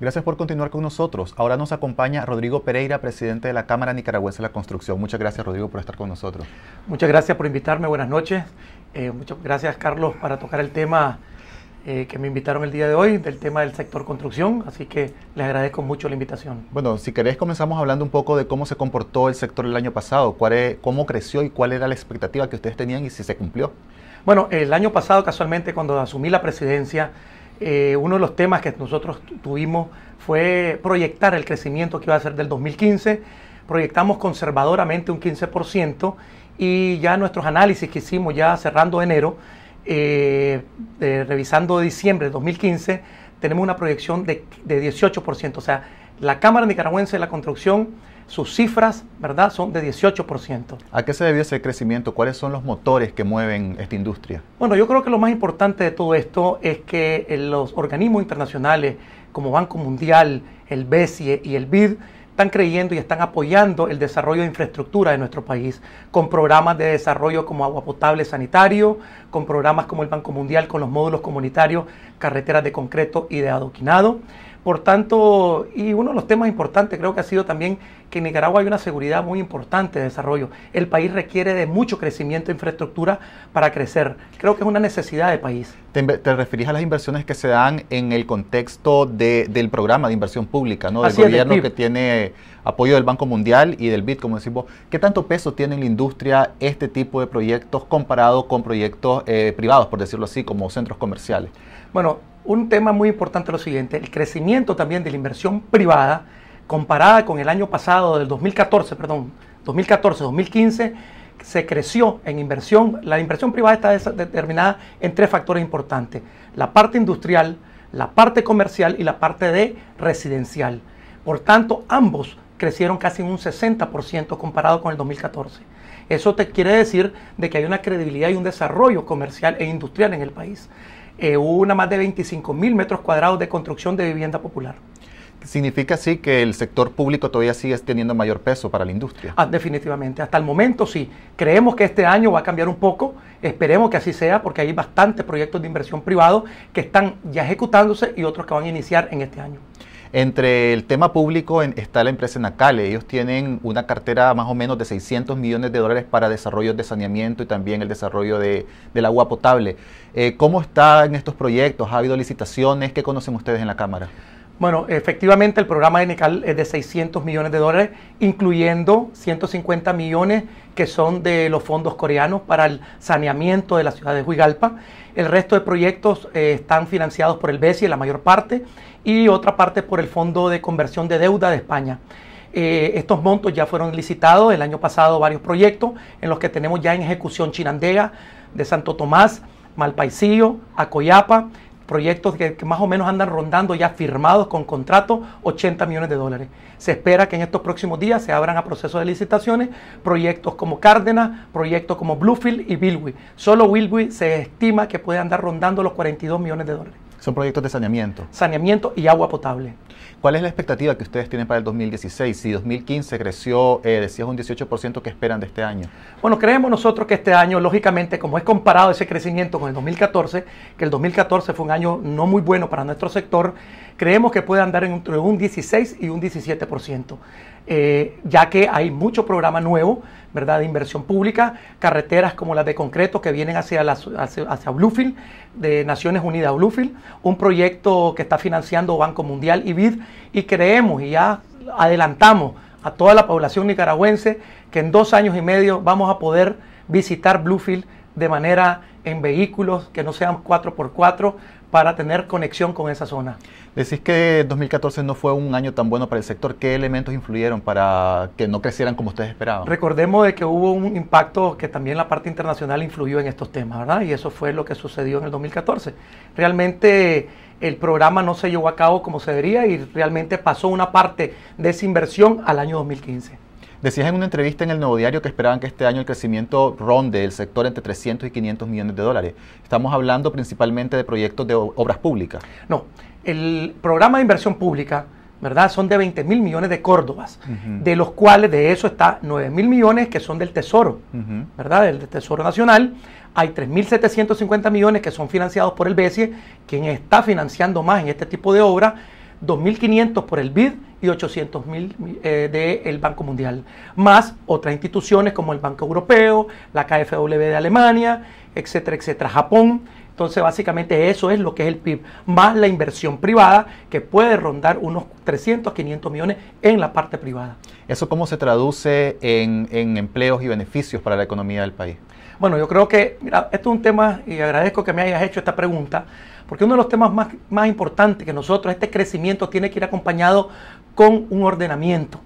Gracias por continuar con nosotros. Ahora nos acompaña Rodrigo Pereira, presidente de la Cámara Nicaragüense de la Construcción. Muchas gracias, Rodrigo, por estar con nosotros. Muchas gracias por invitarme. Buenas noches. Eh, muchas gracias, Carlos, para tocar el tema eh, que me invitaron el día de hoy, del tema del sector construcción. Así que les agradezco mucho la invitación. Bueno, si querés, comenzamos hablando un poco de cómo se comportó el sector el año pasado, cuál cómo creció y cuál era la expectativa que ustedes tenían y si se cumplió. Bueno, el año pasado, casualmente, cuando asumí la presidencia, eh, uno de los temas que nosotros tuvimos fue proyectar el crecimiento que iba a ser del 2015. Proyectamos conservadoramente un 15% y ya nuestros análisis que hicimos ya cerrando enero, eh, revisando diciembre de 2015, tenemos una proyección de, de 18%. O sea, la Cámara Nicaragüense de la Construcción sus cifras, ¿verdad?, son de 18%. ¿A qué se debió ese crecimiento? ¿Cuáles son los motores que mueven esta industria? Bueno, yo creo que lo más importante de todo esto es que eh, los organismos internacionales como Banco Mundial, el BESIE y el BID están creyendo y están apoyando el desarrollo de infraestructura de nuestro país, con programas de desarrollo como agua potable sanitario, con programas como el Banco Mundial, con los módulos comunitarios, carreteras de concreto y de adoquinado. Por tanto, y uno de los temas importantes creo que ha sido también que en Nicaragua hay una seguridad muy importante de desarrollo. El país requiere de mucho crecimiento de infraestructura para crecer. Creo que es una necesidad de país. Te, te referís a las inversiones que se dan en el contexto del programa de inversión pública, ¿no? Del gobierno que tiene apoyo del Banco Mundial y del BID, como decimos. ¿Qué tanto peso tiene en la industria este tipo de proyectos comparado con proyectos eh, privados, por decirlo así, como centros comerciales? Bueno, un tema muy importante es lo siguiente, el crecimiento también de la inversión privada comparada con el año pasado, del 2014, perdón, 2014-2015, se creció en inversión. La inversión privada está determinada en tres factores importantes, la parte industrial, la parte comercial y la parte de residencial. Por tanto, ambos crecieron casi en un 60% comparado con el 2014. Eso te quiere decir de que hay una credibilidad y un desarrollo comercial e industrial en el país. Eh, una más de 25 mil metros cuadrados de construcción de vivienda popular. ¿Significa así que el sector público todavía sigue teniendo mayor peso para la industria? Ah, definitivamente, hasta el momento sí. Creemos que este año va a cambiar un poco, esperemos que así sea, porque hay bastantes proyectos de inversión privado que están ya ejecutándose y otros que van a iniciar en este año. Entre el tema público está la empresa Nacale. Ellos tienen una cartera más o menos de 600 millones de dólares para desarrollos de saneamiento y también el desarrollo de, del agua potable. Eh, ¿Cómo están estos proyectos? ¿Ha habido licitaciones? ¿Qué conocen ustedes en la Cámara? Bueno, efectivamente el programa de NECAL es de 600 millones de dólares, incluyendo 150 millones que son de los fondos coreanos para el saneamiento de la ciudad de Huigalpa. El resto de proyectos eh, están financiados por el BESI, la mayor parte, y otra parte por el Fondo de Conversión de Deuda de España. Eh, estos montos ya fueron licitados el año pasado varios proyectos en los que tenemos ya en ejecución Chinandega, de Santo Tomás, Malpaisillo, Acoyapa, proyectos que, más o menos andan rondando ya firmados con contratos, 80 millones de dólares. Se espera que en estos próximos días se abran a procesos de licitaciones proyectos como Cárdenas, proyectos como Bluefield y Bilwi. Solo Bilwi se estima que puede andar rondando los 42 millones de dólares. Son proyectos de saneamiento. Saneamiento y agua potable. ¿Cuál es la expectativa que ustedes tienen para el 2016? Si 2015 creció, eh, decías un 18%, ¿qué esperan de este año? Bueno, creemos nosotros que este año, lógicamente, como es comparado ese crecimiento con el 2014, que el 2014 fue un año no muy bueno para nuestro sector, creemos que puede andar entre un 16 y un 17%, eh, ya que hay mucho programa nuevo ¿verdad? de inversión pública, carreteras como las de concreto que vienen hacia, hacia, Bluefield, de Naciones Unidas Bluefield, un proyecto que está financiando Banco Mundial y BID, y creemos y ya adelantamos a toda la población nicaragüense que en dos años y medio vamos a poder visitar Bluefield de manera en vehículos que no sean 4x4 para tener conexión con esa zona. Decís que 2014 no fue un año tan bueno para el sector. ¿Qué elementos influyeron para que no crecieran como ustedes esperaban? Recordemos de que hubo un impacto que también la parte internacional influyó en estos temas, ¿verdad? Y eso fue lo que sucedió en el 2014. Realmente el programa no se llevó a cabo como se debería y realmente pasó una parte de esa inversión al año 2015. Decías en una entrevista en el Nuevo Diario que esperaban que este año el crecimiento ronde el sector entre 300 y 500 millones de dólares. Estamos hablando principalmente de proyectos de obras públicas. No, el programa de inversión pública, ¿verdad? Son de 20 mil millones de Córdobas, de los cuales de eso está 9 mil millones que son del Tesoro, ¿verdad? Del Tesoro Nacional. Hay 3.750 millones que son financiados por el BESIE, quien está financiando más en este tipo de obras 2.500 por el BID y 800.000 eh, del Banco Mundial, más otras instituciones como el Banco Europeo, la KfW de Alemania, etcétera, etcétera, Japón. Entonces, básicamente eso es lo que es el PIB, más la inversión privada que puede rondar unos 300, 500 millones en la parte privada. ¿Eso cómo se traduce en empleos y beneficios para la economía del país? Bueno, yo creo que, mira, esto es un tema, y agradezco que me hayas hecho esta pregunta, porque uno de los temas más, más importantes que nosotros, este crecimiento tiene que ir acompañado con un ordenamiento,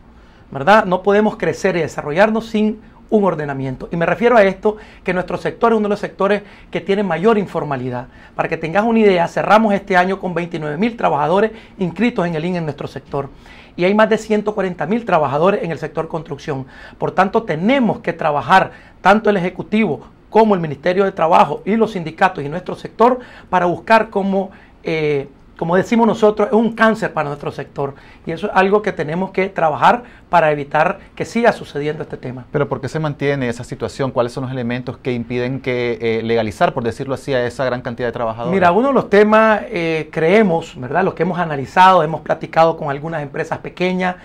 ¿verdad? No podemos crecer y desarrollarnos sin un ordenamiento. Y me refiero a esto, que nuestro sector es uno de los sectores que tiene mayor informalidad. Para que tengas una idea, cerramos este año con 29 mil trabajadores inscritos en el IN e en nuestro sector. Y hay más de 140 mil trabajadores en el sector construcción. Por tanto, tenemos que trabajar tanto el Ejecutivo como el Ministerio de Trabajo y los sindicatos y nuestro sector para buscar cómo... Eh, como decimos nosotros, es un cáncer para nuestro sector. Y eso es algo que tenemos que trabajar para evitar que siga sucediendo este tema. Pero ¿por qué se mantiene esa situación? ¿Cuáles son los elementos que impiden que eh, legalizar, por decirlo así, a esa gran cantidad de trabajadores? Mira, uno de los temas eh, creemos, ¿verdad? Los que hemos analizado, hemos platicado con algunas empresas pequeñas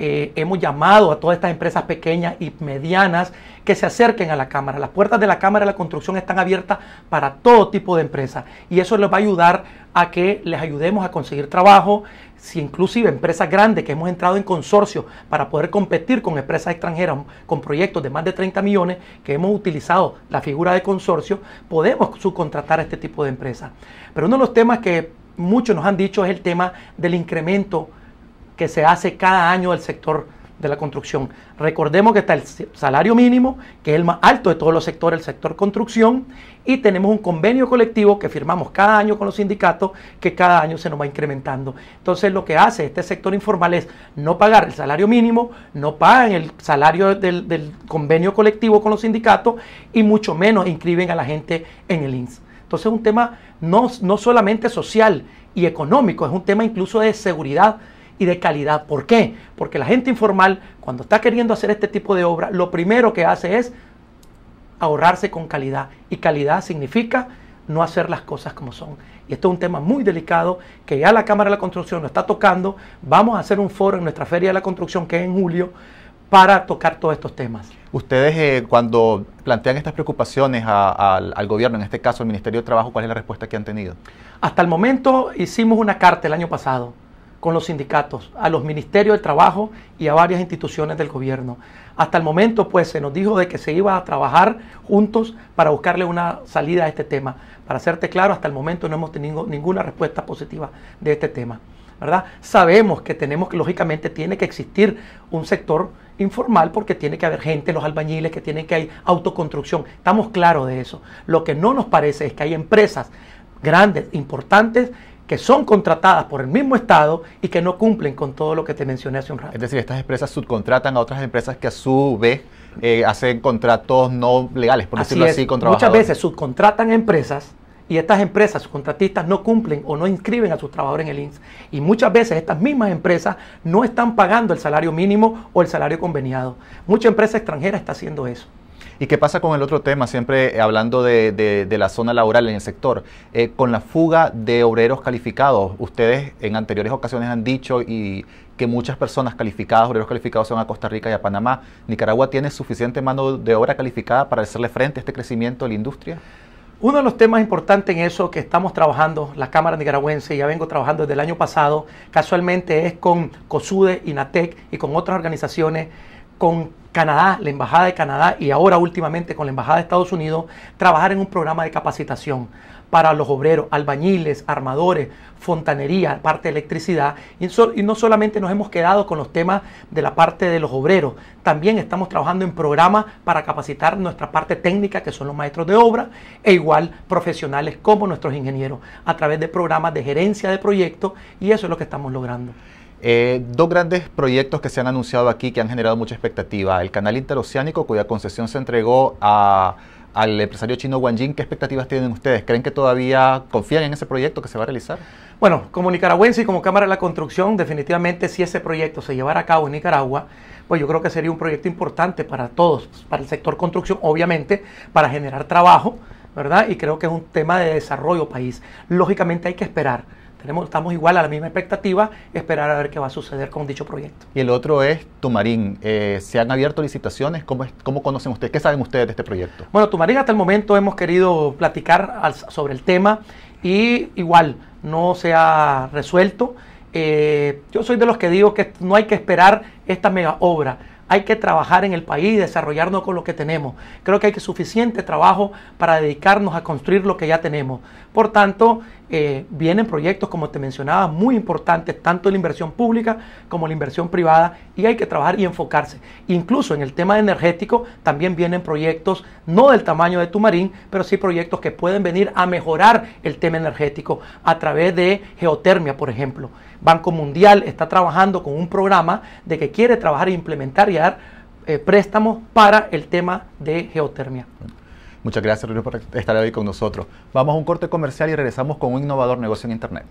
eh, hemos llamado a todas estas empresas pequeñas y medianas que se acerquen a la Cámara. Las puertas de la Cámara de la Construcción están abiertas para todo tipo de empresas y eso les va a ayudar a que les ayudemos a conseguir trabajo, si inclusive empresas grandes que hemos entrado en consorcio para poder competir con empresas extranjeras con proyectos de más de 30 millones que hemos utilizado la figura de consorcio, podemos subcontratar a este tipo de empresas. Pero uno de los temas que muchos nos han dicho es el tema del incremento que se hace cada año el sector de la construcción. Recordemos que está el salario mínimo, que es el más alto de todos los sectores, el sector construcción, y tenemos un convenio colectivo que firmamos cada año con los sindicatos, que cada año se nos va incrementando. Entonces lo que hace este sector informal es no pagar el salario mínimo, no pagan el salario del, convenio colectivo con los sindicatos y mucho menos inscriben a la gente en el INS. Entonces es un tema no, no solamente social y económico, es un tema incluso de seguridad y de calidad. ¿Por qué? Porque la gente informal, cuando está queriendo hacer este tipo de obra, lo primero que hace es ahorrarse con calidad. Y calidad significa no hacer las cosas como son. Y esto es un tema muy delicado que ya la Cámara de la Construcción lo está tocando. Vamos a hacer un foro en nuestra Feria de la Construcción, que es en julio, para tocar todos estos temas. Ustedes eh, cuando plantean estas preocupaciones al gobierno, en este caso al Ministerio de Trabajo, ¿cuál es la respuesta que han tenido? Hasta el momento hicimos una carta el año pasado con los sindicatos, a los ministerios de trabajo y a varias instituciones del gobierno. Hasta el momento, pues, se nos dijo de que se iba a trabajar juntos para buscarle una salida a este tema. Para hacerte claro, hasta el momento no hemos tenido ninguna respuesta positiva de este tema. ¿verdad? Sabemos que tenemos que, lógicamente, tiene que existir un sector informal porque tiene que haber gente, los albañiles, que tiene que hay autoconstrucción. Estamos claros de eso. Lo que no nos parece es que hay empresas grandes, importantes, que son contratadas por el mismo Estado y que no cumplen con todo lo que te mencioné hace un rato. Es decir, estas empresas subcontratan a otras empresas que a su vez eh, hacen contratos no legales, por decirlo así, con trabajadores. Muchas veces subcontratan a empresas y estas empresas, sus contratistas, no cumplen o no inscriben a sus trabajadores en el INSS. Y muchas veces estas mismas empresas no están pagando el salario mínimo o el salario conveniado. Mucha empresa extranjera está haciendo eso. ¿Y qué pasa con el otro tema, siempre hablando de, la zona laboral en el sector? Eh, con la fuga de obreros calificados, ustedes en anteriores ocasiones han dicho y que muchas personas calificadas, obreros calificados, se a Costa Rica y a Panamá. ¿Nicaragua tiene suficiente mano de obra calificada para hacerle frente a este crecimiento de la industria? Uno de los temas importantes en eso que estamos trabajando, la Cámara Nicaragüense, ya vengo trabajando desde el año pasado, casualmente es con COSUDE, INATEC y con otras organizaciones, con Canadá, la Embajada de Canadá y ahora últimamente con la Embajada de Estados Unidos, trabajar en un programa de capacitación para los obreros, albañiles, armadores, fontanería, parte de electricidad. Y, no solamente nos hemos quedado con los temas de la parte de los obreros, también estamos trabajando en programas para capacitar nuestra parte técnica, que son los maestros de obra, e igual profesionales como nuestros ingenieros, a través de programas de gerencia de proyectos, y eso es lo que estamos logrando. Eh, dos grandes proyectos que se han anunciado aquí que han generado mucha expectativa. El canal interoceánico, cuya concesión se entregó al empresario chino Wang Jin. ¿Qué expectativas tienen ustedes? ¿Creen que todavía confían en ese proyecto que se va a realizar? Bueno, como nicaragüense y como Cámara de la Construcción, definitivamente si ese proyecto se llevara a cabo en Nicaragua, pues yo creo que sería un proyecto importante para todos, para el sector construcción, obviamente, para generar trabajo, ¿verdad? Y creo que es un tema de desarrollo país. Lógicamente hay que esperar estamos igual a la misma expectativa, esperar a ver qué va a suceder con dicho proyecto. Y el otro es Tumarín. Eh, ¿Se han abierto licitaciones? ¿Cómo, ¿Cómo conocen ustedes? ¿Qué saben ustedes de este proyecto? Bueno, Tumarín hasta el momento hemos querido platicar sobre el tema y igual no se ha resuelto. Eh, yo soy de los que digo que no hay que esperar esta mega obra hay que trabajar en el país, y desarrollarnos con lo que tenemos. Creo que hay que suficiente trabajo para dedicarnos a construir lo que ya tenemos. Por tanto, eh, vienen proyectos, como te mencionaba, muy importantes, tanto la inversión pública como la inversión privada, y hay que trabajar y enfocarse. Incluso en el tema energético también vienen proyectos, no del tamaño de tu marín, pero sí proyectos que pueden venir a mejorar el tema energético a través de geotermia, por ejemplo. Banco Mundial está trabajando con un programa de que quiere trabajar e implementar y dar eh, préstamos para el tema de geotermia. Muchas gracias, Rubio, por estar hoy con nosotros. Vamos a un corte comercial y regresamos con un innovador negocio en Internet.